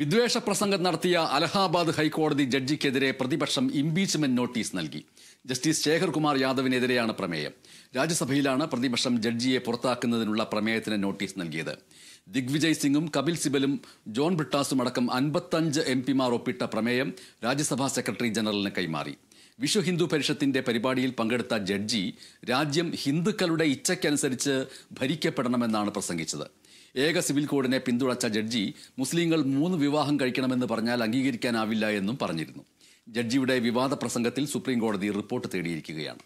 വിദ്വേഷ പ്രസംഗം നടത്തിയ അലഹാബാദ് ഹൈക്കോടതി ജഡ്ജിക്കെതിരെ പ്രതിപക്ഷം ഇംപീച്ച്മെന്റ് നോട്ടീസ് നൽകി ജസ്റ്റിസ് ശേഖർകുമാർ യാദവിനെതിരെയാണ് പ്രമേയം രാജ്യസഭയിലാണ് പ്രതിപക്ഷം ജഡ്ജിയെ പുറത്താക്കുന്നതിനുള്ള പ്രമേയത്തിന് നോട്ടീസ് നൽകിയത് ദിഗ്വിജയ് സിംഗും കപിൽ സിബലും ജോൺ ബ്രിട്ടാസും അടക്കം അൻപത്തഞ്ച് എം പിമാർ ഒപ്പിട്ട പ്രമേയം രാജ്യസഭാ സെക്രട്ടറി ജനറലിന് കൈമാറി വിശ്വ ഹിന്ദു പരിഷത്തിന്റെ പരിപാടിയിൽ പങ്കെടുത്ത ജഡ്ജി രാജ്യം ഹിന്ദുക്കളുടെ ഇച്ഛയ്ക്കനുസരിച്ച് ഭരിക്കപ്പെടണമെന്നാണ് പ്രസംഗിച്ചത് ഏക സിവിൽ കോഡിനെ പിന്തുണച്ച ജഡ്ജി മുസ്ലിങ്ങൾ മൂന്ന് വിവാഹം കഴിക്കണമെന്ന് പറഞ്ഞാൽ അംഗീകരിക്കാനാവില്ല എന്നും പറഞ്ഞിരുന്നു ജഡ്ജിയുടെ വിവാദ പ്രസംഗത്തിൽ സുപ്രീം കോടതി റിപ്പോർട്ട് തേടിയിരിക്കുകയാണ്